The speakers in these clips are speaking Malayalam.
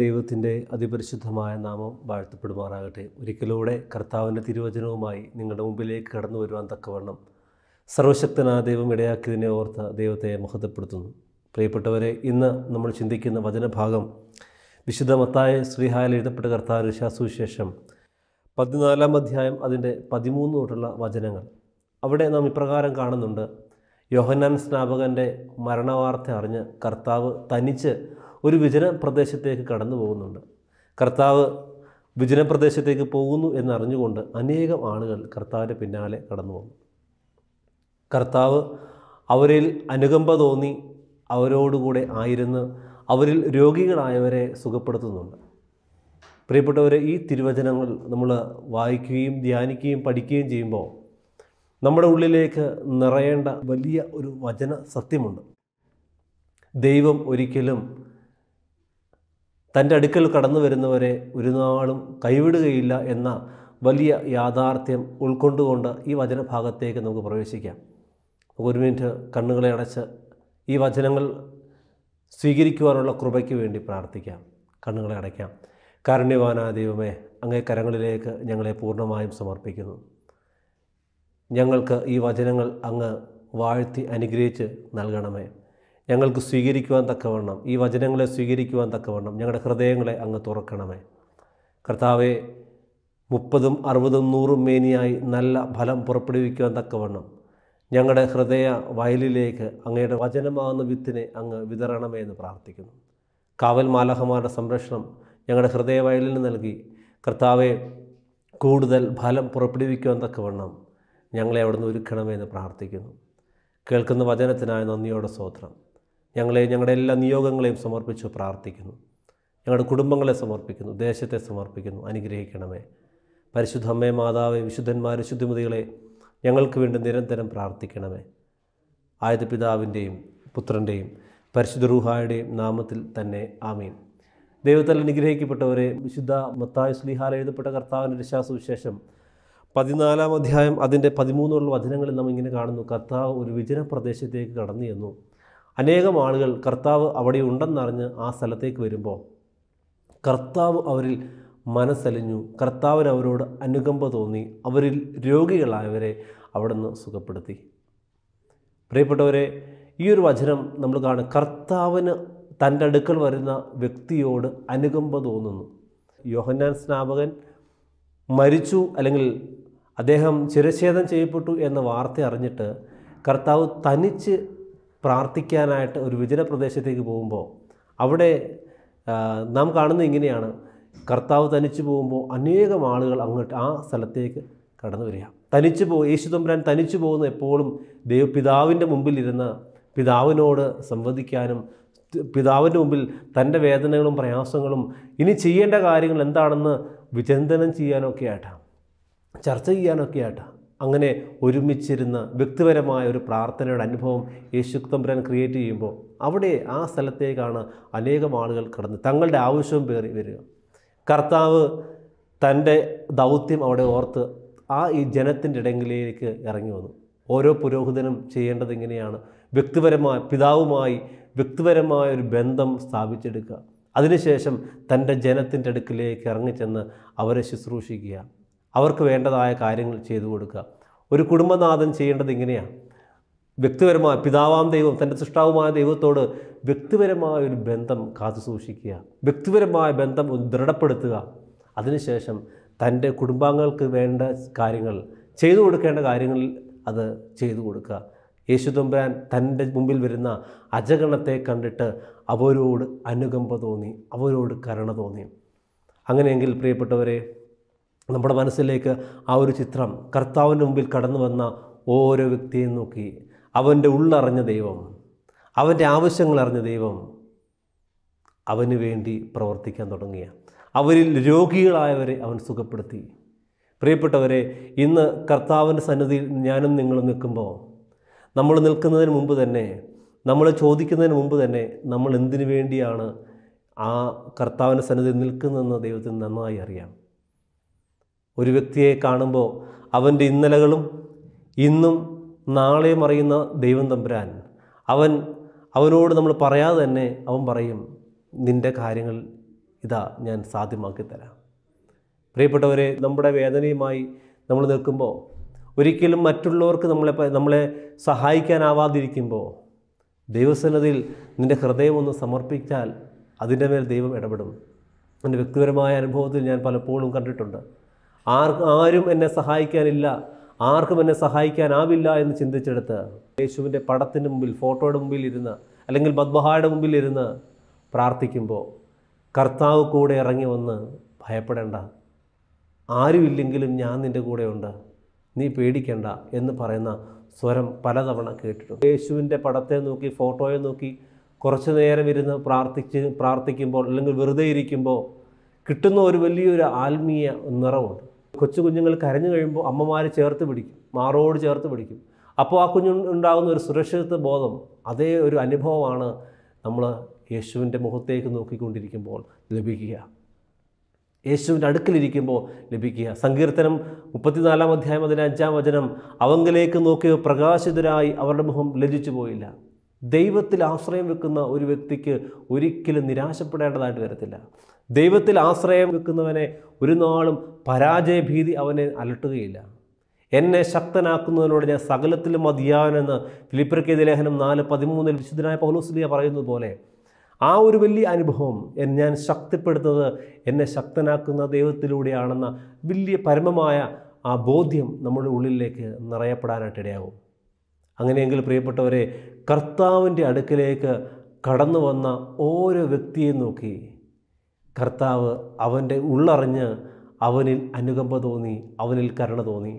ദൈവത്തിൻ്റെ അതിപരിശുദ്ധമായ നാമം വാഴ്ത്തപ്പെടുമാറാകട്ടെ ഒരിക്കലൂടെ കർത്താവിൻ്റെ തിരുവചനവുമായി നിങ്ങളുടെ മുമ്പിലേക്ക് കടന്നു വരുവാൻ തക്കവണ്ണം സർവശക്തനായ ദൈവം ഇടയാക്കിയതിനെ ഓർത്ത് ദൈവത്തെ മഹത്വപ്പെടുത്തുന്നു പ്രിയപ്പെട്ടവരെ ഇന്ന് നമ്മൾ ചിന്തിക്കുന്ന വചനഭാഗം വിശുദ്ധ ശ്രീഹായൽ എഴുതപ്പെട്ട കർത്താവ് ശാസുവിശേഷം പതിനാലാം അധ്യായം അതിൻ്റെ പതിമൂന്ന് തൊട്ടുള്ള വചനങ്ങൾ അവിടെ നാം ഇപ്രകാരം കാണുന്നുണ്ട് യോഹന്നാൻ സ്നാപകൻ്റെ മരണവാർത്ത അറിഞ്ഞ് കർത്താവ് തനിച്ച് ഒരു വിജന പ്രദേശത്തേക്ക് കടന്നു പോകുന്നുണ്ട് കർത്താവ് വിജന പ്രദേശത്തേക്ക് പോകുന്നു എന്നറിഞ്ഞുകൊണ്ട് അനേകം ആളുകൾ കർത്താവിൻ്റെ പിന്നാലെ കടന്നു വന്നു കർത്താവ് അവരിൽ അനുകമ്പ തോന്നി അവരോടുകൂടെ ആയിരുന്നു അവരിൽ രോഗികളായവരെ സുഖപ്പെടുത്തുന്നുണ്ട് പ്രിയപ്പെട്ടവരെ ഈ തിരുവചനങ്ങൾ നമ്മൾ വായിക്കുകയും ധ്യാനിക്കുകയും പഠിക്കുകയും ചെയ്യുമ്പോൾ നമ്മുടെ ഉള്ളിലേക്ക് നിറയേണ്ട വലിയ ഒരു വചന സത്യമുണ്ട് ദൈവം ഒരിക്കലും തൻ്റെ അടുക്കൽ കടന്നു വരുന്നവരെ ഒരു നാളും കൈവിടുകയില്ല എന്ന വലിയ യാഥാർത്ഥ്യം ഉൾക്കൊണ്ടുകൊണ്ട് ഈ വചനഭാഗത്തേക്ക് നമുക്ക് പ്രവേശിക്കാം ഒരു മിനിറ്റ് കണ്ണുകളെ അടച്ച് ഈ വചനങ്ങൾ സ്വീകരിക്കുവാനുള്ള കൃപയ്ക്ക് വേണ്ടി പ്രാർത്ഥിക്കാം കണ്ണുകളെ അടയ്ക്കാം കാരുണ്യവാനാ ദൈവമേ അങ്ങേ കരങ്ങളിലേക്ക് ഞങ്ങളെ പൂർണ്ണമായും സമർപ്പിക്കുന്നു ഞങ്ങൾക്ക് ഈ വചനങ്ങൾ അങ്ങ് വാഴ്ത്തി അനുഗ്രഹിച്ച് നൽകണമേ ഞങ്ങൾക്ക് സ്വീകരിക്കുവാൻ തക്കവണ്ണം ഈ വചനങ്ങളെ സ്വീകരിക്കുവാൻ തക്കവണ്ണം ഞങ്ങളുടെ ഹൃദയങ്ങളെ അങ്ങ് തുറക്കണമേ കർത്താവെ മുപ്പതും അറുപതും നൂറും മേനിയായി നല്ല ഫലം പുറപ്പെടുവിക്കുവാൻ തക്കവണ്ണം ഞങ്ങളുടെ ഹൃദയ വയലിലേക്ക് അങ്ങയുടെ വചനമാകുന്ന വിത്തിനെ അങ്ങ് വിതരണമേ എന്ന് പ്രാർത്ഥിക്കുന്നു കാവൽ മാലഹമാരുടെ സംരക്ഷണം ഞങ്ങളുടെ ഹൃദയ വയലിന് നൽകി കർത്താവെ കൂടുതൽ ഫലം പുറപ്പെടുവിക്കുവാൻ തക്കവണ്ണം ഞങ്ങളെ അവിടുന്ന് എന്ന് പ്രാർത്ഥിക്കുന്നു കേൾക്കുന്ന വചനത്തിനായി നന്ദിയോടെ സ്തോത്രം ഞങ്ങളെ ഞങ്ങളുടെ എല്ലാ നിയോഗങ്ങളെയും സമർപ്പിച്ചു പ്രാർത്ഥിക്കുന്നു ഞങ്ങളുടെ കുടുംബങ്ങളെ സമർപ്പിക്കുന്നു ദേശത്തെ സമർപ്പിക്കുന്നു അനുഗ്രഹിക്കണമേ പരിശുദ്ധ അമ്മേ മാതാവെ വിശുദ്ധന്മാർ ശുദ്ധിമതികളെ ഞങ്ങൾക്ക് വേണ്ടി നിരന്തരം പ്രാർത്ഥിക്കണമേ ആയത് പിതാവിൻ്റെയും പുത്രൻ്റെയും പരിശുദ്ധ റൂഹായുടെയും നാമത്തിൽ തന്നെ ആമീൻ ദൈവത്താൽ അനുഗ്രഹിക്കപ്പെട്ടവരെ വിശുദ്ധ മത്തായ സ്ലിഹാൽ എഴുതപ്പെട്ട കർത്താവിൻ്റെ രക്ഷാസുവിശേഷം പതിനാലാം അധ്യായം അതിൻ്റെ പതിമൂന്നുള്ള വചനങ്ങളിൽ നാം ഇങ്ങനെ കാണുന്നു കർത്താവ് ഒരു വിജന പ്രദേശത്തേക്ക് കടന്നു ചെന്നു അനേകം ആളുകൾ കർത്താവ് അവിടെ ഉണ്ടെന്നറിഞ്ഞ് ആ സ്ഥലത്തേക്ക് വരുമ്പോൾ കർത്താവ് അവരിൽ മനസ്സലിഞ്ഞു കർത്താവിനവരോട് അവരോട് അനുകമ്പ തോന്നി അവരിൽ രോഗികളായവരെ അവിടുന്ന് സുഖപ്പെടുത്തി പ്രിയപ്പെട്ടവരെ ഈ ഒരു വചനം നമ്മൾ കാണും കർത്താവിന് തൻ്റെ അടുക്കൽ വരുന്ന വ്യക്തിയോട് അനുകമ്പ തോന്നുന്നു യോഹന്നാൻ സ്നാപകൻ മരിച്ചു അല്ലെങ്കിൽ അദ്ദേഹം ചിരച്ഛേദം ചെയ്യപ്പെട്ടു എന്ന വാർത്ത അറിഞ്ഞിട്ട് കർത്താവ് തനിച്ച് പ്രാർത്ഥിക്കാനായിട്ട് ഒരു വിജന പ്രദേശത്തേക്ക് പോകുമ്പോൾ അവിടെ നാം കാണുന്നത് ഇങ്ങനെയാണ് കർത്താവ് തനിച്ചു പോകുമ്പോൾ അനേകം ആളുകൾ അങ്ങോട്ട് ആ സ്ഥലത്തേക്ക് കടന്നു വരിക തനിച്ചു പോ യേശു തമ്പുരാൻ തനിച്ചു പോകുന്ന എപ്പോഴും ദൈവ പിതാവിൻ്റെ മുമ്പിലിരുന്ന് പിതാവിനോട് സംവദിക്കാനും പിതാവിൻ്റെ മുമ്പിൽ തൻ്റെ വേദനകളും പ്രയാസങ്ങളും ഇനി ചെയ്യേണ്ട കാര്യങ്ങൾ എന്താണെന്ന് വിചിന്തനം ചെയ്യാനൊക്കെ ആയിട്ടാണ് ചർച്ച ചെയ്യാനൊക്കെ ആയിട്ടാണ് അങ്ങനെ ഒരുമിച്ചിരുന്ന വ്യക്തിപരമായ ഒരു പ്രാർത്ഥനയുടെ അനുഭവം യേശു തമ്പുരാൻ ക്രിയേറ്റ് ചെയ്യുമ്പോൾ അവിടെ ആ സ്ഥലത്തേക്കാണ് അനേകം ആളുകൾ കടന്ന് തങ്ങളുടെ ആവശ്യവും പേറി വരിക കർത്താവ് തൻ്റെ ദൗത്യം അവിടെ ഓർത്ത് ആ ഈ ജനത്തിൻ്റെ ഇടങ്ങളിലേക്ക് ഇറങ്ങി വന്നു ഓരോ പുരോഹിതനും ചെയ്യേണ്ടത് ഇങ്ങനെയാണ് വ്യക്തിപരമായ പിതാവുമായി വ്യക്തിപരമായ ഒരു ബന്ധം സ്ഥാപിച്ചെടുക്കുക അതിനുശേഷം തൻ്റെ ജനത്തിൻ്റെ അടുക്കിലേക്ക് ഇറങ്ങിച്ചെന്ന് അവരെ ശുശ്രൂഷിക്കുക അവർക്ക് വേണ്ടതായ കാര്യങ്ങൾ ചെയ്തു കൊടുക്കുക ഒരു കുടുംബനാഥൻ ചെയ്യേണ്ടത് ഇങ്ങനെയാണ് വ്യക്തിപരമായ പിതാവാം ദൈവം തൻ്റെ സൃഷ്ടാവുമായ ദൈവത്തോട് വ്യക്തിപരമായ ഒരു ബന്ധം കാത്തു സൂക്ഷിക്കുക വ്യക്തിപരമായ ബന്ധം ദൃഢപ്പെടുത്തുക അതിനുശേഷം തൻ്റെ കുടുംബാംഗങ്ങൾക്ക് വേണ്ട കാര്യങ്ങൾ ചെയ്തു കൊടുക്കേണ്ട കാര്യങ്ങളിൽ അത് ചെയ്തു കൊടുക്കുക യേശുദമ്പുരാൻ തൻ്റെ മുമ്പിൽ വരുന്ന അജഗണത്തെ കണ്ടിട്ട് അവരോട് അനുകമ്പ തോന്നി അവരോട് കരുണ തോന്നി അങ്ങനെയെങ്കിൽ പ്രിയപ്പെട്ടവരെ നമ്മുടെ മനസ്സിലേക്ക് ആ ഒരു ചിത്രം കർത്താവിൻ്റെ മുമ്പിൽ കടന്നു വന്ന ഓരോ വ്യക്തിയെയും നോക്കി അവൻ്റെ ഉള്ളറിഞ്ഞ ദൈവം അവൻ്റെ ആവശ്യങ്ങൾ അറിഞ്ഞ ദൈവം അവന് വേണ്ടി പ്രവർത്തിക്കാൻ തുടങ്ങിയ അവരിൽ രോഗികളായവരെ അവൻ സുഖപ്പെടുത്തി പ്രിയപ്പെട്ടവരെ ഇന്ന് കർത്താവിൻ്റെ സന്നിധിയിൽ ഞാനും നിങ്ങളും നിൽക്കുമ്പോൾ നമ്മൾ നിൽക്കുന്നതിന് മുമ്പ് തന്നെ നമ്മൾ ചോദിക്കുന്നതിന് മുമ്പ് തന്നെ നമ്മൾ എന്തിനു വേണ്ടിയാണ് ആ കർത്താവിൻ്റെ സന്നിധിയിൽ നിൽക്കുന്നതെന്ന് ദൈവത്തിന് നന്നായി അറിയാം ഒരു വ്യക്തിയെ കാണുമ്പോൾ അവൻ്റെ ഇന്നലകളും ഇന്നും നാളെയും അറിയുന്ന ദൈവം തമ്പുരാൻ അവൻ അവനോട് നമ്മൾ പറയാതെ തന്നെ അവൻ പറയും നിൻ്റെ കാര്യങ്ങൾ ഇതാ ഞാൻ സാധ്യമാക്കി തരാം പ്രിയപ്പെട്ടവരെ നമ്മുടെ വേദനയുമായി നമ്മൾ നിൽക്കുമ്പോൾ ഒരിക്കലും മറ്റുള്ളവർക്ക് നമ്മളെ നമ്മളെ സഹായിക്കാനാവാതിരിക്കുമ്പോൾ ദൈവസന്നതിയിൽ നിൻ്റെ ഹൃദയം ഒന്ന് സമർപ്പിച്ചാൽ അതിൻ്റെ മേൽ ദൈവം ഇടപെടും എൻ്റെ വ്യക്തിപരമായ അനുഭവത്തിൽ ഞാൻ പലപ്പോഴും കണ്ടിട്ടുണ്ട് ആർക്കും ആരും എന്നെ സഹായിക്കാനില്ല ആർക്കും എന്നെ സഹായിക്കാനാവില്ല എന്ന് ചിന്തിച്ചെടുത്ത് യേശുവിൻ്റെ പടത്തിന് മുമ്പിൽ ഫോട്ടോയുടെ മുമ്പിൽ ഇരുന്ന് അല്ലെങ്കിൽ മദ്ബഹായുടെ മുമ്പിൽ ഇരുന്ന് പ്രാർത്ഥിക്കുമ്പോൾ കർത്താവ് കൂടെ ഇറങ്ങി വന്ന് ഭയപ്പെടേണ്ട ആരുമില്ലെങ്കിലും ഞാൻ നിൻ്റെ കൂടെയുണ്ട് നീ പേടിക്കണ്ട എന്ന് പറയുന്ന സ്വരം പലതവണ കേട്ടിട്ടുണ്ട് യേശുവിൻ്റെ പടത്തെ നോക്കി ഫോട്ടോയെ നോക്കി കുറച്ച് നേരം ഇരുന്ന് പ്രാർത്ഥിച്ച് പ്രാർത്ഥിക്കുമ്പോൾ അല്ലെങ്കിൽ വെറുതെ ഇരിക്കുമ്പോൾ കിട്ടുന്ന ഒരു വലിയൊരു ആത്മീയ നിറവുണ്ട് കൊച്ചു കുഞ്ഞുങ്ങൾ കരഞ്ഞു കഴിയുമ്പോൾ അമ്മമാർ ചേർത്ത് പിടിക്കും മാറോട് ചേർത്ത് പിടിക്കും അപ്പോൾ ആ കുഞ്ഞുണ്ടാകുന്ന ഒരു സുരക്ഷിതത്വ ബോധം അതേ ഒരു അനുഭവമാണ് നമ്മൾ യേശുവിൻ്റെ മുഖത്തേക്ക് നോക്കിക്കൊണ്ടിരിക്കുമ്പോൾ ലഭിക്കുക യേശുവിൻ്റെ അടുക്കിലിരിക്കുമ്പോൾ ലഭിക്കുക സങ്കീർത്തനം മുപ്പത്തിനാലാം അധ്യായം അതിൻ്റെ അഞ്ചാം വചനം അവങ്കിലേക്ക് നോക്കി പ്രകാശിതരായി അവരുടെ മുഖം ലജിച്ചു പോയില്ല ദൈവത്തിൽ ആശ്രയം വെക്കുന്ന ഒരു വ്യക്തിക്ക് ഒരിക്കലും നിരാശപ്പെടേണ്ടതായിട്ട് വരത്തില്ല ദൈവത്തിൽ ആശ്രയം വെക്കുന്നവനെ ഒരു നാളും പരാജയഭീതി അവനെ അലട്ടുകയില്ല എന്നെ ശക്തനാക്കുന്നതിനോട് ഞാൻ സകലത്തിലും മതിയാവനെന്ന് ഫിലിപ്പർക്കെതി ലേഖനം നാല് പതിമൂന്നിൽ വിശുദ്ധനായ പൗലോസ്ലിയ പറയുന്നത് പോലെ ആ ഒരു വലിയ അനുഭവം ഞാൻ ശക്തിപ്പെടുത്തുന്നത് എന്നെ ശക്തനാക്കുന്ന ദൈവത്തിലൂടെയാണെന്ന വലിയ പരമമായ ആ ബോധ്യം നമ്മുടെ ഉള്ളിലേക്ക് നിറയപ്പെടാനായിട്ട് ഇടയാകും അങ്ങനെയെങ്കിൽ പ്രിയപ്പെട്ടവരെ കർത്താവിൻ്റെ അടുക്കിലേക്ക് കടന്നു വന്ന ഓരോ വ്യക്തിയെയും നോക്കി കർത്താവ് അവൻ്റെ ഉള്ളറിഞ്ഞ് അവനിൽ അനുകമ്പ തോന്നി അവനിൽ കരുണ തോന്നി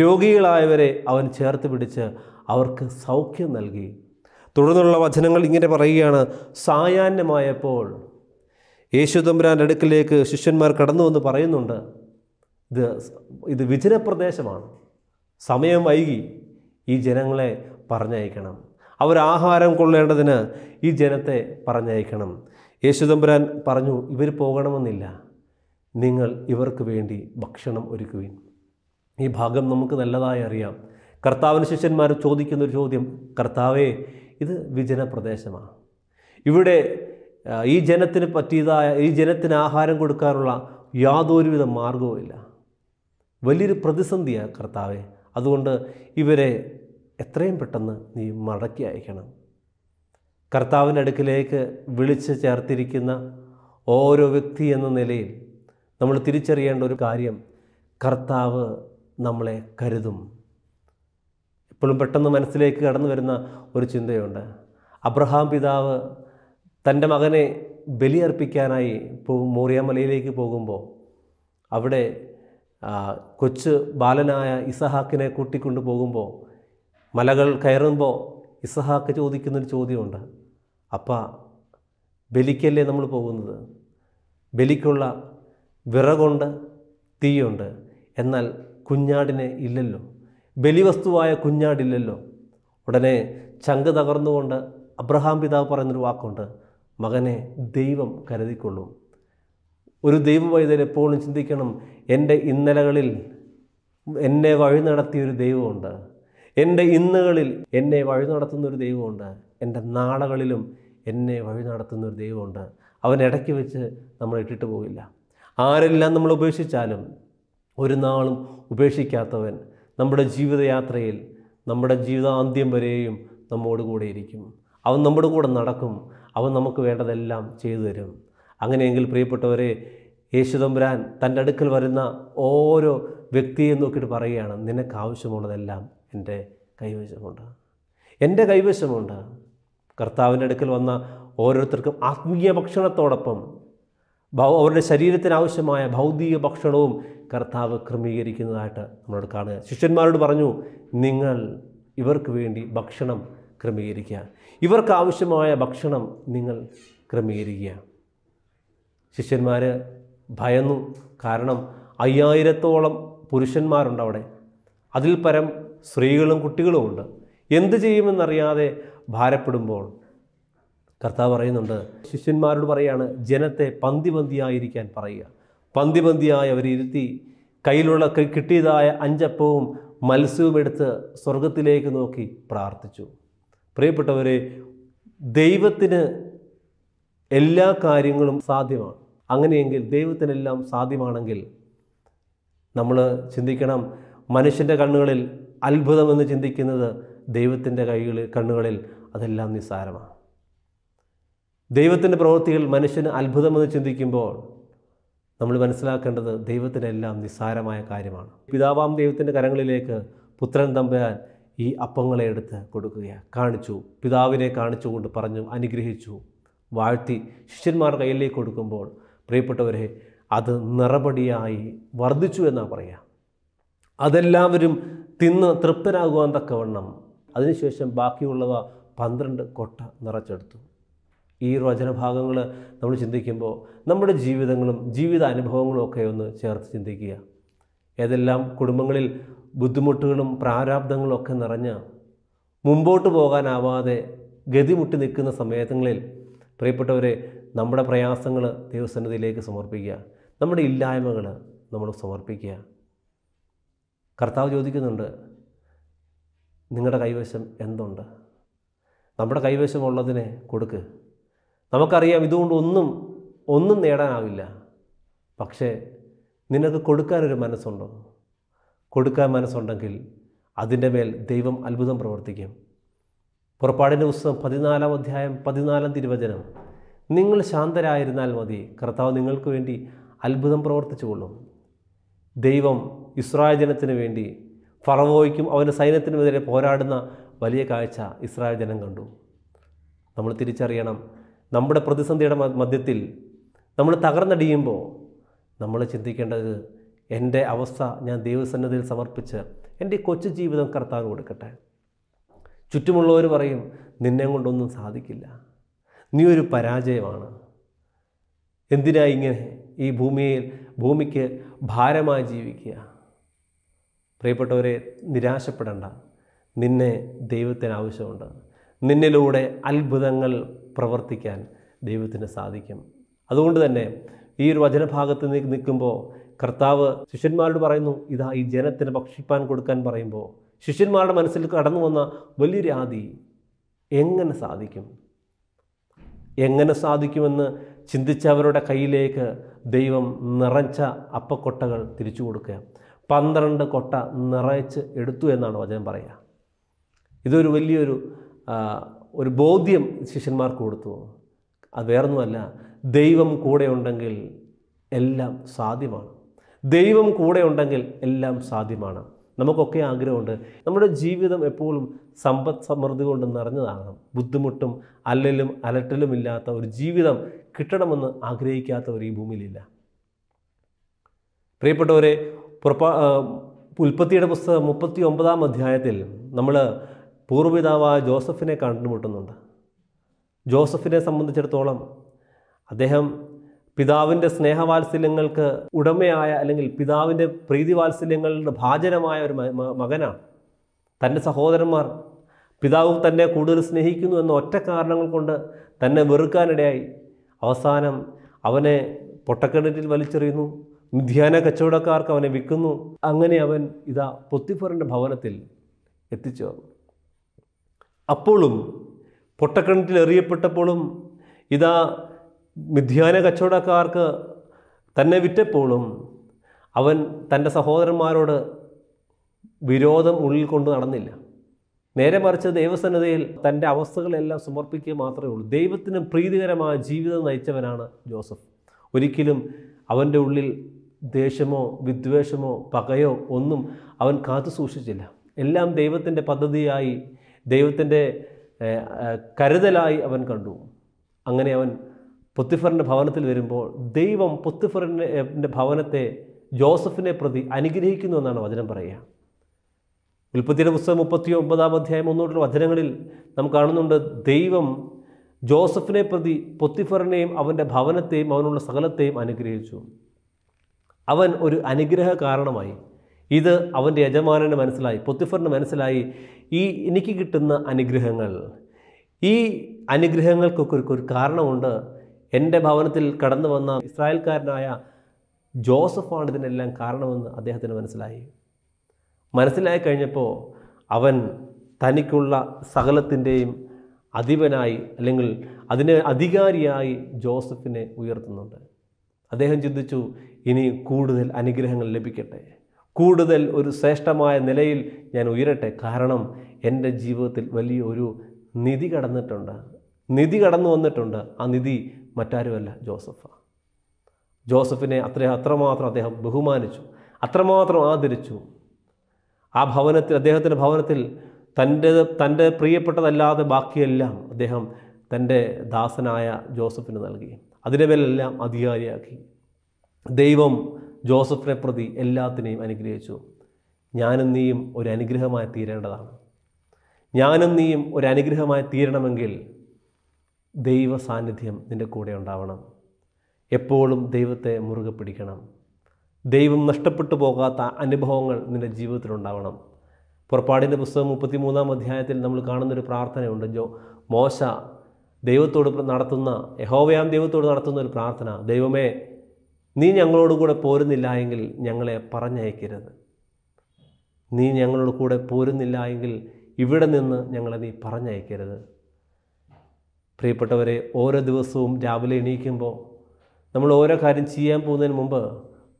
രോഗികളായവരെ അവൻ ചേർത്ത് പിടിച്ച് അവർക്ക് സൗഖ്യം നൽകി തുടർന്നുള്ള വചനങ്ങൾ ഇങ്ങനെ പറയുകയാണ് സായാഹ്നമായപ്പോൾ യേശു തമ്പുരാൻ്റെ അടുക്കിലേക്ക് ശിഷ്യന്മാർ കടന്നു വന്ന് പറയുന്നുണ്ട് ഇത് ഇത് വിജനപ്രദേശമാണ് സമയം വൈകി ഈ ജനങ്ങളെ പറഞ്ഞയക്കണം അവരാഹാരം കൊള്ളേണ്ടതിന് ഈ ജനത്തെ പറഞ്ഞയക്കണം യേശുദമ്പുരാൻ പറഞ്ഞു ഇവർ പോകണമെന്നില്ല നിങ്ങൾ ഇവർക്ക് വേണ്ടി ഭക്ഷണം ഒരുക്കുവിൻ ഈ ഭാഗം നമുക്ക് നല്ലതായി അറിയാം കർത്താവിന് ശിഷ്യന്മാർ ചോദിക്കുന്നൊരു ചോദ്യം കർത്താവേ ഇത് വിജന പ്രദേശമാണ് ഇവിടെ ഈ ജനത്തിന് പറ്റിയതായ ഈ ജനത്തിന് ആഹാരം കൊടുക്കാനുള്ള യാതൊരുവിധ മാർഗവുമില്ല വലിയൊരു പ്രതിസന്ധിയാണ് കർത്താവെ അതുകൊണ്ട് ഇവരെ എത്രയും പെട്ടെന്ന് നീ മടക്കി അയക്കണം കർത്താവിൻ്റെ അടുക്കിലേക്ക് വിളിച്ച് ചേർത്തിരിക്കുന്ന ഓരോ വ്യക്തി എന്ന നിലയിൽ നമ്മൾ തിരിച്ചറിയേണ്ട ഒരു കാര്യം കർത്താവ് നമ്മളെ കരുതും ഇപ്പോഴും പെട്ടെന്ന് മനസ്സിലേക്ക് കടന്നു വരുന്ന ഒരു ചിന്തയുണ്ട് അബ്രഹാം പിതാവ് തൻ്റെ മകനെ ബലിയർപ്പിക്കാനായി മോറിയാമലയിലേക്ക് പോകുമ്പോൾ അവിടെ കൊച്ചു ബാലനായ ഇസഹാക്കിനെ കൂട്ടിക്കൊണ്ടു പോകുമ്പോൾ മലകൾ കയറുമ്പോൾ ഇസഹാക്ക് ചോദിക്കുന്നൊരു ചോദ്യമുണ്ട് അപ്പം ബലിക്കല്ലേ നമ്മൾ പോകുന്നത് ബലിക്കുള്ള വിറകൊണ്ട് തീയുണ്ട് എന്നാൽ കുഞ്ഞാടിനെ ഇല്ലല്ലോ ബലിവസ്തുവായ കുഞ്ഞാടില്ലല്ലോ ഉടനെ ചങ്ക് തകർന്നുകൊണ്ട് അബ്രഹാം പിതാവ് പറയുന്നൊരു വാക്കുണ്ട് മകനെ ദൈവം കരുതിക്കൊള്ളും ഒരു ദൈവവൈദ്യൻ എപ്പോഴും ചിന്തിക്കണം എൻ്റെ ഇന്നലകളിൽ എന്നെ വഴി നടത്തിയൊരു ഒരു ദൈവമുണ്ട് എൻ്റെ ഇന്നുകളിൽ എന്നെ വഴി നടത്തുന്നൊരു ഒരു ദൈവമുണ്ട് എൻ്റെ നാളകളിലും എന്നെ വഴി നടത്തുന്ന ഒരു ദൈവമുണ്ട് അവൻ ഇടയ്ക്ക് വെച്ച് നമ്മൾ ഇട്ടിട്ട് പോകില്ല ആരെല്ലാം നമ്മൾ ഉപേക്ഷിച്ചാലും ഒരു നാളും ഉപേക്ഷിക്കാത്തവൻ നമ്മുടെ ജീവിതയാത്രയിൽ നമ്മുടെ ജീവിതാന്ത്യം വരെയും നമ്മോട് കൂടെ ഇരിക്കും അവൻ നമ്മുടെ കൂടെ നടക്കും അവൻ നമുക്ക് വേണ്ടതെല്ലാം ചെയ്തു തരും അങ്ങനെയെങ്കിൽ പ്രിയപ്പെട്ടവരെ യേശുതമ്പുരാൻ തൻ്റെ അടുക്കൽ വരുന്ന ഓരോ വ്യക്തിയെ നോക്കിയിട്ട് പറയുകയാണ് നിനക്ക് ആവശ്യമുള്ളതെല്ലാം എൻ്റെ കൈവശമുണ്ട് എൻ്റെ കൈവശമുണ്ട് കർത്താവിൻ്റെ അടുക്കൽ വന്ന ഓരോരുത്തർക്കും ആത്മീയ ഭക്ഷണത്തോടൊപ്പം ഭൗ അവരുടെ ശരീരത്തിന് ആവശ്യമായ ഭൗതിക ഭക്ഷണവും കർത്താവ് ക്രമീകരിക്കുന്നതായിട്ട് നമ്മളോട് കാണുക ശിഷ്യന്മാരോട് പറഞ്ഞു നിങ്ങൾ ഇവർക്ക് വേണ്ടി ഭക്ഷണം ക്രമീകരിക്കുക ഇവർക്ക് ആവശ്യമായ ഭക്ഷണം നിങ്ങൾ ക്രമീകരിക്കുക ശിഷ്യന്മാർ ഭയന്നു കാരണം അയ്യായിരത്തോളം പുരുഷന്മാരുണ്ട് അവിടെ അതിൽ പരം സ്ത്രീകളും കുട്ടികളുമുണ്ട് എന്ത് ചെയ്യുമെന്നറിയാതെ ഭാരപ്പെടുമ്പോൾ കർത്താവ് പറയുന്നുണ്ട് ശിഷ്യന്മാരോട് പറയാണ് ജനത്തെ പന്തി പന്തിയായിരിക്കാൻ പറയുക പന്തി പന്തിയായി അവരെ കയ്യിലുള്ള കിട്ടിയതായ അഞ്ചപ്പവും മത്സ്യവും എടുത്ത് സ്വർഗത്തിലേക്ക് നോക്കി പ്രാർത്ഥിച്ചു പ്രിയപ്പെട്ടവരെ ദൈവത്തിന് എല്ലാ കാര്യങ്ങളും സാധ്യമാണ് അങ്ങനെയെങ്കിൽ ദൈവത്തിനെല്ലാം സാധ്യമാണെങ്കിൽ നമ്മൾ ചിന്തിക്കണം മനുഷ്യൻ്റെ കണ്ണുകളിൽ അത്ഭുതമെന്ന് ചിന്തിക്കുന്നത് ദൈവത്തിൻ്റെ കൈകളിൽ കണ്ണുകളിൽ അതെല്ലാം നിസ്സാരമാണ് ദൈവത്തിൻ്റെ പ്രവൃത്തികൾ മനുഷ്യന് അത്ഭുതമെന്ന് ചിന്തിക്കുമ്പോൾ നമ്മൾ മനസ്സിലാക്കേണ്ടത് ദൈവത്തിനെല്ലാം നിസ്സാരമായ കാര്യമാണ് പിതാവാം ദൈവത്തിൻ്റെ കരങ്ങളിലേക്ക് പുത്രൻ തമ്പയാൻ ഈ അപ്പങ്ങളെ എടുത്ത് കൊടുക്കുകയാണ് കാണിച്ചു പിതാവിനെ കാണിച്ചുകൊണ്ട് പറഞ്ഞു അനുഗ്രഹിച്ചു വാഴ്ത്തി ശിഷ്യന്മാർ കയ്യിലേക്ക് കൊടുക്കുമ്പോൾ പ്രിയപ്പെട്ടവരെ അത് നിറപടിയായി വർദ്ധിച്ചു എന്നാണ് പറയുക അതെല്ലാവരും തിന്ന് തൃപ്തരാകുവാൻ തക്കവണ്ണം അതിനുശേഷം ബാക്കിയുള്ളവ പന്ത്രണ്ട് കൊട്ട നിറച്ചെടുത്തു ഈ വചനഭാഗങ്ങൾ നമ്മൾ ചിന്തിക്കുമ്പോൾ നമ്മുടെ ജീവിതങ്ങളും ജീവിത അനുഭവങ്ങളും ഒക്കെ ഒന്ന് ചേർത്ത് ചിന്തിക്കുക ഏതെല്ലാം കുടുംബങ്ങളിൽ ബുദ്ധിമുട്ടുകളും പ്രാരാബ്ദങ്ങളും ഒക്കെ നിറഞ്ഞ മുമ്പോട്ട് പോകാനാവാതെ ഗതിമുട്ടി നിൽക്കുന്ന സമയങ്ങളിൽ പ്രിയപ്പെട്ടവരെ നമ്മുടെ പ്രയാസങ്ങൾ ദൈവസന്നിധിയിലേക്ക് സമർപ്പിക്കുക നമ്മുടെ ഇല്ലായ്മകൾ നമ്മൾ സമർപ്പിക്കുക കർത്താവ് ചോദിക്കുന്നുണ്ട് നിങ്ങളുടെ കൈവശം എന്തുണ്ട് നമ്മുടെ കൈവശമുള്ളതിനെ കൊടുക്ക് നമുക്കറിയാം ഇതുകൊണ്ട് ഒന്നും ഒന്നും നേടാനാവില്ല പക്ഷേ നിനക്ക് കൊടുക്കാനൊരു മനസ്സുണ്ടോ കൊടുക്കാൻ മനസ്സുണ്ടെങ്കിൽ അതിൻ്റെ മേൽ ദൈവം അത്ഭുതം പ്രവർത്തിക്കും പുറപ്പാടിൻ്റെ പുസ്തകം പതിനാലാം അധ്യായം പതിനാലാം തിരുവചനം നിങ്ങൾ ശാന്തരായിരുന്നാൽ മതി കർത്താവ് നിങ്ങൾക്ക് വേണ്ടി അത്ഭുതം പ്രവർത്തിച്ചുകൊള്ളും ദൈവം ഇസ്രായേൽ വേണ്ടി ഫറവോയ്ക്കും അവൻ്റെ സൈന്യത്തിനുമെതിരെ പോരാടുന്ന വലിയ കാഴ്ച ഇസ്രായേൽ ജനം കണ്ടു നമ്മൾ തിരിച്ചറിയണം നമ്മുടെ പ്രതിസന്ധിയുടെ മധ്യത്തിൽ നമ്മൾ തകർന്നടിയുമ്പോൾ നമ്മൾ ചിന്തിക്കേണ്ടത് എൻ്റെ അവസ്ഥ ഞാൻ ദൈവസന്നദ്ധിയിൽ സമർപ്പിച്ച് എൻ്റെ കൊച്ചു ജീവിതം കർത്താവ് കൊടുക്കട്ടെ ചുറ്റുമുള്ളവർ പറയും നിന്നെ കൊണ്ടൊന്നും സാധിക്കില്ല നീ ഒരു പരാജയമാണ് എന്തിനാ ഇങ്ങനെ ഈ ഭൂമിയിൽ ഭൂമിക്ക് ഭാരമായി ജീവിക്കുക പ്രിയപ്പെട്ടവരെ നിരാശപ്പെടേണ്ട നിന്നെ ദൈവത്തിന് ആവശ്യമുണ്ട് നിന്നിലൂടെ അത്ഭുതങ്ങൾ പ്രവർത്തിക്കാൻ ദൈവത്തിന് സാധിക്കും അതുകൊണ്ട് തന്നെ ഈ ഒരു വചനഭാഗത്ത് നിൽക്കുമ്പോൾ കർത്താവ് ശിഷ്യന്മാരോട് പറയുന്നു ഇതാ ഈ ജനത്തിന് ഭക്ഷിപ്പാൻ കൊടുക്കാൻ പറയുമ്പോൾ ശിഷ്യന്മാരുടെ മനസ്സിൽ കടന്നു വന്ന വലിയൊരു ആദി എങ്ങനെ സാധിക്കും എങ്ങനെ സാധിക്കുമെന്ന് ചിന്തിച്ചവരുടെ കയ്യിലേക്ക് ദൈവം നിറച്ച അപ്പക്കൊട്ടകൾ തിരിച്ചു കൊടുക്കുക പന്ത്രണ്ട് കൊട്ട നിറച്ച് എടുത്തു എന്നാണ് വചനം പറയുക ഇതൊരു വലിയൊരു ഒരു ബോധ്യം ശിഷ്യന്മാർക്ക് കൊടുത്തു അത് വേറൊന്നുമല്ല ദൈവം കൂടെ ഉണ്ടെങ്കിൽ എല്ലാം സാധ്യമാണ് ദൈവം കൂടെ ഉണ്ടെങ്കിൽ എല്ലാം സാധ്യമാണ് നമുക്കൊക്കെ ആഗ്രഹമുണ്ട് നമ്മുടെ ജീവിതം എപ്പോഴും സമ്പദ് സമൃദ്ധി കൊണ്ട് നിറഞ്ഞതാകണം ബുദ്ധിമുട്ടും അല്ലലും അലട്ടലും ഇല്ലാത്ത ഒരു ജീവിതം കിട്ടണമെന്ന് ആഗ്രഹിക്കാത്തവർ ഈ ഭൂമിയിലില്ല പ്രിയപ്പെട്ടവരെ പുറപ്പാ ഉൽപ്പത്തിയുടെ പുസ്തകം മുപ്പത്തി ഒമ്പതാം അധ്യായത്തിൽ നമ്മൾ പൂർവ്വപിതാവായ ജോസഫിനെ കണ്ടുമുട്ടുന്നുണ്ട് ജോസഫിനെ സംബന്ധിച്ചിടത്തോളം അദ്ദേഹം പിതാവിൻ്റെ സ്നേഹവാത്സല്യങ്ങൾക്ക് ഉടമയായ അല്ലെങ്കിൽ പിതാവിൻ്റെ പ്രീതിവാത്സല്യങ്ങളുടെ ഭാജനമായ ഒരു മകനാണ് തൻ്റെ സഹോദരന്മാർ പിതാവ് തന്നെ കൂടുതൽ സ്നേഹിക്കുന്നു എന്ന ഒറ്റ കാരണങ്ങൾ കൊണ്ട് തന്നെ വെറുക്കാനിടയായി അവസാനം അവനെ പൊട്ടക്കിണറ്റിൽ വലിച്ചെറിയുന്നു ധ്യാന കച്ചവടക്കാർക്ക് അവനെ വിൽക്കുന്നു അങ്ങനെ അവൻ ഇതാ പൊത്തിഫറിൻ്റെ ഭവനത്തിൽ എത്തിച്ചേർന്നു അപ്പോഴും പൊട്ടക്കിണറ്റിൽ എറിയപ്പെട്ടപ്പോഴും ഇതാ മിഥ്യാന കച്ചവടക്കാർക്ക് തന്നെ വിറ്റപ്പോഴും അവൻ തൻ്റെ സഹോദരന്മാരോട് വിരോധം ഉള്ളിൽ കൊണ്ട് നടന്നില്ല നേരെ മറിച്ച് ദൈവസന്നതയിൽ തൻ്റെ അവസ്ഥകളെല്ലാം സമർപ്പിക്കുക മാത്രമേ ഉള്ളൂ ദൈവത്തിന് പ്രീതികരമായ ജീവിതം നയിച്ചവനാണ് ജോസഫ് ഒരിക്കലും അവൻ്റെ ഉള്ളിൽ ദേഷ്യമോ വിദ്വേഷമോ പകയോ ഒന്നും അവൻ കാത്തു സൂക്ഷിച്ചില്ല എല്ലാം ദൈവത്തിൻ്റെ പദ്ധതിയായി ദൈവത്തിൻ്റെ കരുതലായി അവൻ കണ്ടു അങ്ങനെ അവൻ പൊത്തിഫറിൻ്റെ ഭവനത്തിൽ വരുമ്പോൾ ദൈവം പൊത്തിഫറിൻ്റെ ഭവനത്തെ ജോസഫിനെ പ്രതി അനുഗ്രഹിക്കുന്നു എന്നാണ് വചനം പറയുക ഉൽപ്പത്തിയുടെ പുസ്തകം മുപ്പത്തി ഒമ്പതാം അധ്യായം ഒന്നോട്ടുള്ള വചനങ്ങളിൽ നാം കാണുന്നുണ്ട് ദൈവം ജോസഫിനെ പ്രതി പൊത്തിഫറിനെയും അവൻ്റെ ഭവനത്തെയും അവനുള്ള സകലത്തെയും അനുഗ്രഹിച്ചു അവൻ ഒരു അനുഗ്രഹ കാരണമായി ഇത് അവൻ്റെ യജമാനന് മനസ്സിലായി പൊത്തിഫറിന് മനസ്സിലായി ഈ എനിക്ക് കിട്ടുന്ന അനുഗ്രഹങ്ങൾ ഈ അനുഗ്രഹങ്ങൾക്കൊക്കെ ഒരു കാരണമുണ്ട് എൻ്റെ ഭവനത്തിൽ കടന്നു വന്ന ഇസ്രായേൽക്കാരനായ ജോസഫാണ് ഇതിനെല്ലാം കാരണമെന്ന് അദ്ദേഹത്തിന് മനസ്സിലായി മനസ്സിലായി കഴിഞ്ഞപ്പോൾ അവൻ തനിക്കുള്ള സകലത്തിൻ്റെയും അധിപനായി അല്ലെങ്കിൽ അതിന് അധികാരിയായി ജോസഫിനെ ഉയർത്തുന്നുണ്ട് അദ്ദേഹം ചിന്തിച്ചു ഇനി കൂടുതൽ അനുഗ്രഹങ്ങൾ ലഭിക്കട്ടെ കൂടുതൽ ഒരു ശ്രേഷ്ഠമായ നിലയിൽ ഞാൻ ഉയരട്ടെ കാരണം എൻ്റെ ജീവിതത്തിൽ വലിയ ഒരു നിധി കടന്നിട്ടുണ്ട് നിധി കടന്നു വന്നിട്ടുണ്ട് ആ നിധി മറ്റാരുമല്ല ജോസഫ ജോസഫിനെ അത്ര അത്രമാത്രം അദ്ദേഹം ബഹുമാനിച്ചു അത്രമാത്രം ആദരിച്ചു ആ ഭവനത്തിൽ അദ്ദേഹത്തിൻ്റെ ഭവനത്തിൽ തൻ്റെ തൻ്റെ പ്രിയപ്പെട്ടതല്ലാതെ ബാക്കിയെല്ലാം അദ്ദേഹം തൻ്റെ ദാസനായ ജോസഫിന് നൽകി അതിനെ മേലെല്ലാം അധികാരിയാക്കി ദൈവം ജോസഫിനെ പ്രതി എല്ലാത്തിനെയും അനുഗ്രഹിച്ചു ഞാനും നീയും ഒരു അനുഗ്രഹമായി തീരേണ്ടതാണ് ഞാനും നീയും ഒരു അനുഗ്രഹമായി തീരണമെങ്കിൽ ദൈവ സാന്നിധ്യം നിൻ്റെ കൂടെ ഉണ്ടാവണം എപ്പോഴും ദൈവത്തെ മുറുകെ പിടിക്കണം ദൈവം നഷ്ടപ്പെട്ടു പോകാത്ത അനുഭവങ്ങൾ നിൻ്റെ ജീവിതത്തിലുണ്ടാവണം പുറപ്പാടിൻ്റെ പുസ്തകം മുപ്പത്തിമൂന്നാം അധ്യായത്തിൽ നമ്മൾ കാണുന്നൊരു പ്രാർത്ഥനയുണ്ട് ജോ മോശ ദൈവത്തോട് നടത്തുന്ന യഹോവയാം ദൈവത്തോട് നടത്തുന്ന ഒരു പ്രാർത്ഥന ദൈവമേ നീ ഞങ്ങളോട് കൂടെ പോരുന്നില്ല എങ്കിൽ ഞങ്ങളെ പറഞ്ഞയക്കരുത് നീ ഞങ്ങളോട് കൂടെ പോരുന്നില്ല എങ്കിൽ ഇവിടെ നിന്ന് ഞങ്ങളെ നീ പറഞ്ഞയക്കരുത് പ്രിയപ്പെട്ടവരെ ഓരോ ദിവസവും രാവിലെ എണീക്കുമ്പോൾ നമ്മൾ ഓരോ കാര്യം ചെയ്യാൻ പോകുന്നതിന് മുമ്പ്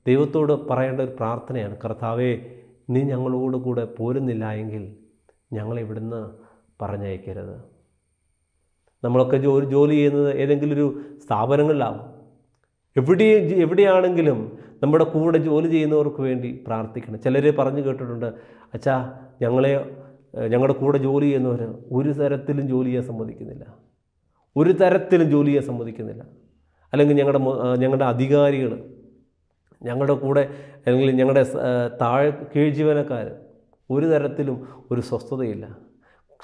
ദൈവത്തോട് പറയേണ്ട ഒരു പ്രാർത്ഥനയാണ് കർത്താവേ നീ ഞങ്ങളോട് കൂടെ പോരുന്നില്ല എങ്കിൽ ഞങ്ങളെ ഇവിടുന്ന് പറഞ്ഞയക്കരുത് നമ്മളൊക്കെ ജോലി ജോലി ചെയ്യുന്നത് ഏതെങ്കിലും ഒരു സ്ഥാപനങ്ങളിലാവും എവിടെ എവിടെയാണെങ്കിലും നമ്മുടെ കൂടെ ജോലി ചെയ്യുന്നവർക്ക് വേണ്ടി പ്രാർത്ഥിക്കണം ചിലർ പറഞ്ഞു കേട്ടിട്ടുണ്ട് അച്ഛാ ഞങ്ങളെ ഞങ്ങളുടെ കൂടെ ജോലി ചെയ്യുന്നവർ ഒരു തരത്തിലും ജോലി ചെയ്യാൻ സമ്മതിക്കുന്നില്ല ഒരു തരത്തിലും ജോലി ചെയ്യാൻ സമ്മതിക്കുന്നില്ല അല്ലെങ്കിൽ ഞങ്ങളുടെ ഞങ്ങളുടെ അധികാരികൾ ഞങ്ങളുടെ കൂടെ അല്ലെങ്കിൽ ഞങ്ങളുടെ താഴെ കീഴ് ജീവനക്കാർ ഒരു തരത്തിലും ഒരു സ്വസ്ഥതയില്ല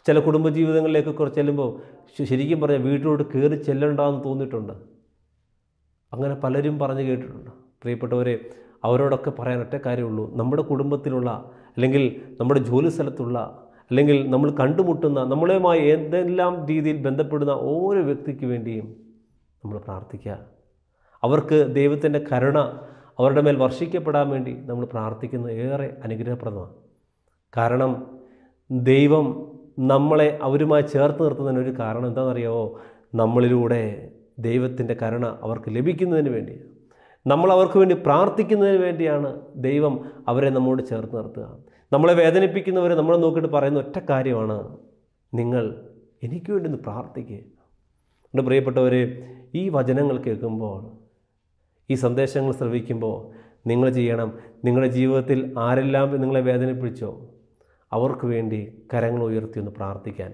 ചില ജീവിതങ്ങളിലേക്ക് കുറച്ച് ചെല്ലുമ്പോൾ ശരിക്കും പറഞ്ഞാൽ വീട്ടിലോട്ട് കയറി ചെല്ലണ്ടെന്ന് തോന്നിയിട്ടുണ്ട് അങ്ങനെ പലരും പറഞ്ഞു കേട്ടിട്ടുണ്ട് പ്രിയപ്പെട്ടവരെ അവരോടൊക്കെ പറയാൻ ഒറ്റ കാര്യമുള്ളൂ നമ്മുടെ കുടുംബത്തിലുള്ള അല്ലെങ്കിൽ നമ്മുടെ ജോലി സ്ഥലത്തുള്ള അല്ലെങ്കിൽ നമ്മൾ കണ്ടുമുട്ടുന്ന നമ്മളുമായി എന്തെല്ലാം രീതിയിൽ ബന്ധപ്പെടുന്ന ഓരോ വ്യക്തിക്ക് വേണ്ടിയും നമ്മൾ പ്രാർത്ഥിക്കുക അവർക്ക് ദൈവത്തിൻ്റെ കരുണ അവരുടെ മേൽ വർഷിക്കപ്പെടാൻ വേണ്ടി നമ്മൾ പ്രാർത്ഥിക്കുന്നത് ഏറെ അനുഗ്രഹപ്രദമാണ് കാരണം ദൈവം നമ്മളെ അവരുമായി ചേർത്ത് നിർത്തുന്നതിനൊരു കാരണം എന്താണെന്നറിയാമോ നമ്മളിലൂടെ ദൈവത്തിൻ്റെ കരുണ അവർക്ക് ലഭിക്കുന്നതിന് വേണ്ടി നമ്മൾ അവർക്ക് വേണ്ടി പ്രാർത്ഥിക്കുന്നതിന് വേണ്ടിയാണ് ദൈവം അവരെ നമ്മോട് ചേർത്ത് നിർത്തുക നമ്മളെ വേദനിപ്പിക്കുന്നവരെ നമ്മളെ നോക്കിയിട്ട് പറയുന്ന ഒറ്റ കാര്യമാണ് നിങ്ങൾ എനിക്ക് വേണ്ടി ഒന്ന് പ്രാർത്ഥിക്കുക എൻ്റെ പ്രിയപ്പെട്ടവരെ ഈ വചനങ്ങൾ കേൾക്കുമ്പോൾ ഈ സന്ദേശങ്ങൾ ശ്രവിക്കുമ്പോൾ നിങ്ങൾ ചെയ്യണം നിങ്ങളുടെ ജീവിതത്തിൽ ആരെല്ലാം നിങ്ങളെ വേദനിപ്പിച്ചോ അവർക്ക് വേണ്ടി കരങ്ങൾ ഉയർത്തി ഒന്ന് പ്രാർത്ഥിക്കാൻ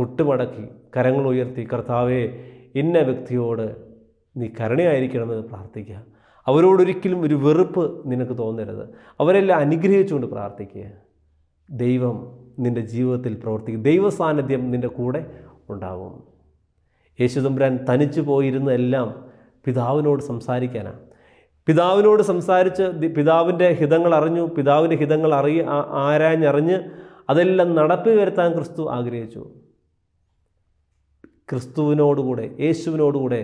മുട്ടുമടക്കി കരങ്ങൾ ഉയർത്തി കർത്താവെ ഇന്ന വ്യക്തിയോട് നീ കരുണയായിരിക്കണമെന്ന് പ്രാർത്ഥിക്കുക അവരോടൊരിക്കലും ഒരു വെറുപ്പ് നിനക്ക് തോന്നരുത് അവരെല്ലാം അനുഗ്രഹിച്ചുകൊണ്ട് പ്രാർത്ഥിക്കുക ദൈവം നിൻ്റെ ജീവിതത്തിൽ പ്രവർത്തിക്കും ദൈവ സാന്നിധ്യം നിൻ്റെ കൂടെ ഉണ്ടാകും യേശുദമ്പുരാൻ തനിച്ചു പോയിരുന്നതെല്ലാം പിതാവിനോട് സംസാരിക്കാനാണ് പിതാവിനോട് സംസാരിച്ച് പിതാവിൻ്റെ ഹിതങ്ങൾ അറിഞ്ഞു പിതാവിൻ്റെ ഹിതങ്ങൾ അറിയ ആരാഞ്ഞറിഞ്ഞ് അതെല്ലാം നടപ്പി വരുത്താൻ ക്രിസ്തു ആഗ്രഹിച്ചു ക്രിസ്തുവിനോടുകൂടെ യേശുവിനോടുകൂടെ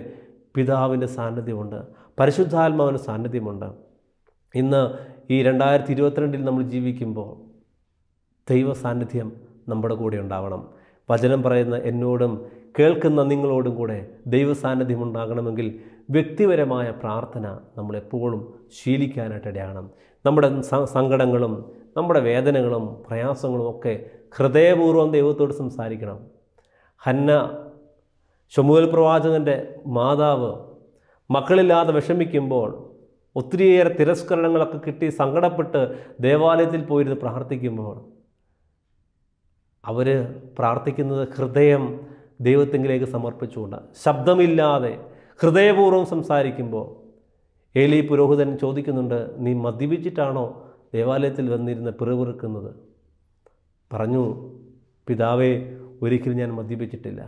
പിതാവിൻ്റെ സാന്നിധ്യമുണ്ട് പരിശുദ്ധാത്മാവിൻ്റെ സാന്നിധ്യമുണ്ട് ഇന്ന് ഈ രണ്ടായിരത്തി ഇരുപത്തിരണ്ടിൽ നമ്മൾ ജീവിക്കുമ്പോൾ ദൈവ സാന്നിധ്യം നമ്മുടെ കൂടെ ഉണ്ടാവണം വചനം പറയുന്ന എന്നോടും കേൾക്കുന്ന നിങ്ങളോടും കൂടെ ദൈവ സാന്നിധ്യം ഉണ്ടാകണമെങ്കിൽ വ്യക്തിപരമായ പ്രാർത്ഥന നമ്മളെപ്പോഴും ശീലിക്കാനായിട്ട് ഇടയാണ് നമ്മുടെ സങ്കടങ്ങളും നമ്മുടെ വേദനകളും പ്രയാസങ്ങളും ഒക്കെ ഹൃദയപൂർവ്വം ദൈവത്തോട് സംസാരിക്കണം ഹന്ന ഷമുവൽ പ്രവാചകൻ്റെ മാതാവ് മക്കളില്ലാതെ വിഷമിക്കുമ്പോൾ ഒത്തിരിയേറെ തിരസ്കരണങ്ങളൊക്കെ കിട്ടി സങ്കടപ്പെട്ട് ദേവാലയത്തിൽ പോയിരുന്ന് പ്രാർത്ഥിക്കുമ്പോൾ അവർ പ്രാർത്ഥിക്കുന്നത് ഹൃദയം ദൈവത്തിങ്കിലേക്ക് സമർപ്പിച്ചുകൊണ്ട് ശബ്ദമില്ലാതെ ഹൃദയപൂർവ്വം സംസാരിക്കുമ്പോൾ ഏലി പുരോഹിതൻ ചോദിക്കുന്നുണ്ട് നീ മദ്യപിച്ചിട്ടാണോ ദേവാലയത്തിൽ വന്നിരുന്ന് പിറവിറുക്കുന്നത് പറഞ്ഞു പിതാവേ ഒരിക്കലും ഞാൻ മദ്യപിച്ചിട്ടില്ല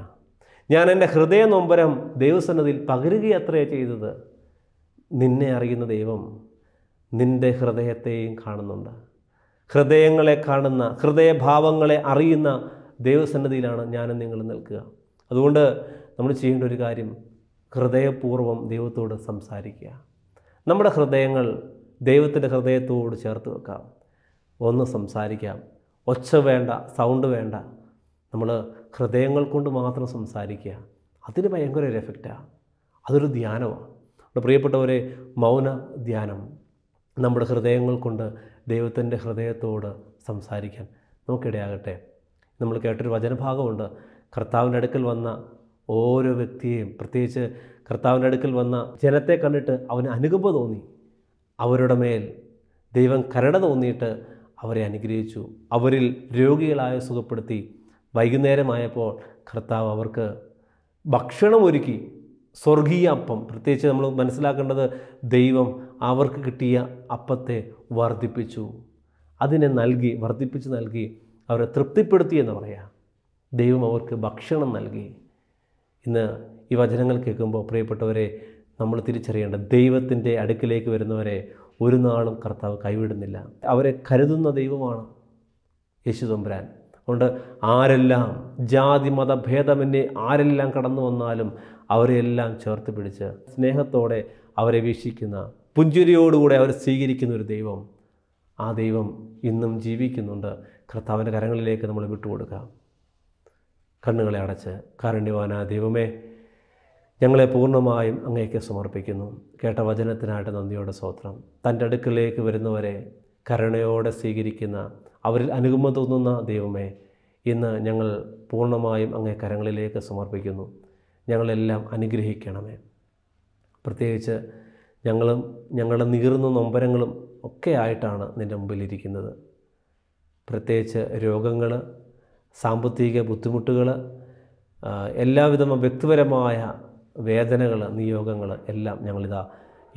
ഞാൻ എൻ്റെ ഹൃദയ നൊമ്പരം ദൈവസന്നതിൽ പകരുകയത്രേ ചെയ്തത് നിന്നെ അറിയുന്ന ദൈവം നിൻ്റെ ഹൃദയത്തെയും കാണുന്നുണ്ട് ഹൃദയങ്ങളെ കാണുന്ന ഹൃദയഭാവങ്ങളെ അറിയുന്ന ദൈവസന്നതിയിലാണ് ഞാനും നിങ്ങൾ നിൽക്കുക അതുകൊണ്ട് നമ്മൾ ചെയ്യേണ്ട ഒരു കാര്യം ഹൃദയപൂർവ്വം ദൈവത്തോട് സംസാരിക്കുക നമ്മുടെ ഹൃദയങ്ങൾ ദൈവത്തിൻ്റെ ഹൃദയത്തോട് ചേർത്ത് വെക്കാം ഒന്ന് സംസാരിക്കാം ഒച്ച വേണ്ട സൗണ്ട് വേണ്ട നമ്മൾ ഹൃദയങ്ങൾ കൊണ്ട് മാത്രം സംസാരിക്കുക അതിന് ഭയങ്കര ഒരു എഫക്റ്റാണ് അതൊരു ധ്യാനമാണ് നമ്മുടെ പ്രിയപ്പെട്ടവരെ മൗന ധ്യാനം നമ്മുടെ ഹൃദയങ്ങൾ കൊണ്ട് ദൈവത്തിൻ്റെ ഹൃദയത്തോട് സംസാരിക്കാൻ നമുക്കിടയാകട്ടെ നമ്മൾ കേട്ടൊരു വചനഭാഗമുണ്ട് കർത്താവിൻ്റെ അടുക്കൽ വന്ന ഓരോ വ്യക്തിയെയും പ്രത്യേകിച്ച് കർത്താവിൻ്റെ അടുക്കൽ വന്ന ജനത്തെ കണ്ടിട്ട് അവന് അനുകമ്പ തോന്നി അവരുടെ മേൽ ദൈവം കരുണ തോന്നിയിട്ട് അവരെ അനുഗ്രഹിച്ചു അവരിൽ രോഗികളായ സുഖപ്പെടുത്തി വൈകുന്നേരമായപ്പോൾ കർത്താവ് അവർക്ക് ഭക്ഷണം ഒരുക്കി സ്വർഗീയ അപ്പം പ്രത്യേകിച്ച് നമ്മൾ മനസ്സിലാക്കേണ്ടത് ദൈവം അവർക്ക് കിട്ടിയ അപ്പത്തെ വർദ്ധിപ്പിച്ചു അതിനെ നൽകി വർദ്ധിപ്പിച്ച് നൽകി അവരെ തൃപ്തിപ്പെടുത്തി എന്ന് പറയാം ദൈവം അവർക്ക് ഭക്ഷണം നൽകി ഇന്ന് ഈ വചനങ്ങൾ കേൾക്കുമ്പോൾ പ്രിയപ്പെട്ടവരെ നമ്മൾ തിരിച്ചറിയേണ്ട ദൈവത്തിൻ്റെ അടുക്കിലേക്ക് വരുന്നവരെ ഒരു നാളും കർത്താവ് കൈവിടുന്നില്ല അവരെ കരുതുന്ന ദൈവമാണ് യേശു അതുകൊണ്ട് ആരെല്ലാം ജാതി മതഭേദമന്യേ ആരെല്ലാം കടന്നു വന്നാലും അവരെല്ലാം ചേർത്ത് പിടിച്ച് സ്നേഹത്തോടെ അവരെ വീക്ഷിക്കുന്ന പുഞ്ചുരിയോടുകൂടെ അവരെ സ്വീകരിക്കുന്ന ഒരു ദൈവം ആ ദൈവം ഇന്നും ജീവിക്കുന്നുണ്ട് കർത്താവിൻ്റെ കരങ്ങളിലേക്ക് നമ്മൾ വിട്ടുകൊടുക്കാം കണ്ണുകളെ അടച്ച് കാരുണ്യവാന ദൈവമേ ഞങ്ങളെ പൂർണ്ണമായും അങ്ങേക്ക് സമർപ്പിക്കുന്നു കേട്ട വചനത്തിനായിട്ട് നന്ദിയോടെ സ്തോത്രം തൻ്റെ അടുക്കിലേക്ക് വരുന്നവരെ കരുണയോടെ സ്വീകരിക്കുന്ന അവരിൽ അനുകമ്പ തോന്നുന്ന ദൈവമേ ഇന്ന് ഞങ്ങൾ പൂർണ്ണമായും അങ്ങേ കരങ്ങളിലേക്ക് സമർപ്പിക്കുന്നു ഞങ്ങളെല്ലാം അനുഗ്രഹിക്കണമേ പ്രത്യേകിച്ച് ഞങ്ങളും ഞങ്ങളുടെ നീറുന്ന നൊമ്പരങ്ങളും ഒക്കെ ആയിട്ടാണ് നിൻ്റെ മുമ്പിലിരിക്കുന്നത് പ്രത്യേകിച്ച് രോഗങ്ങൾ സാമ്പത്തിക ബുദ്ധിമുട്ടുകൾ എല്ലാവിധ വ്യക്തിപരമായ വേദനകൾ നിയോഗങ്ങൾ എല്ലാം ഞങ്ങളിതാ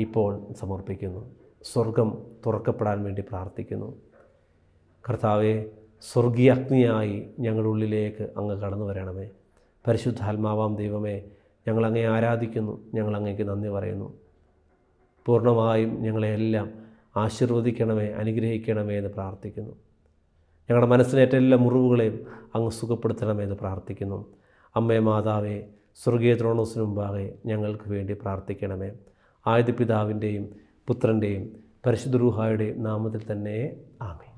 ഇപ്പോൾ സമർപ്പിക്കുന്നു സ്വർഗം തുറക്കപ്പെടാൻ വേണ്ടി പ്രാർത്ഥിക്കുന്നു കർത്താവെ സ്വർഗീയ അഗ്നിയായി ഞങ്ങളുടെ ഉള്ളിലേക്ക് അങ്ങ് കടന്നു വരണമേ പരിശുദ്ധാത്മാവാം ദൈവമേ ഞങ്ങളങ്ങെ ആരാധിക്കുന്നു ഞങ്ങളങ്ങേക്ക് നന്ദി പറയുന്നു പൂർണ്ണമായും ഞങ്ങളെയെല്ലാം ആശീർവദിക്കണമേ അനുഗ്രഹിക്കണമേ എന്ന് പ്രാർത്ഥിക്കുന്നു ഞങ്ങളുടെ മനസ്സിനേറ്റ എല്ലാ മുറിവുകളെയും അങ്ങ് സുഖപ്പെടുത്തണമേ എന്ന് പ്രാർത്ഥിക്കുന്നു അമ്മേ മാതാവേ സ്വർഗീയ ത്രോണോസിന് മുമ്പാകെ ഞങ്ങൾക്ക് വേണ്ടി പ്രാർത്ഥിക്കണമേ ആയുധ പിതാവിൻ്റെയും പുത്രൻ്റെയും പരിശുദ്ധ രൂഹായുടെയും നാമത്തിൽ തന്നെ ആമേ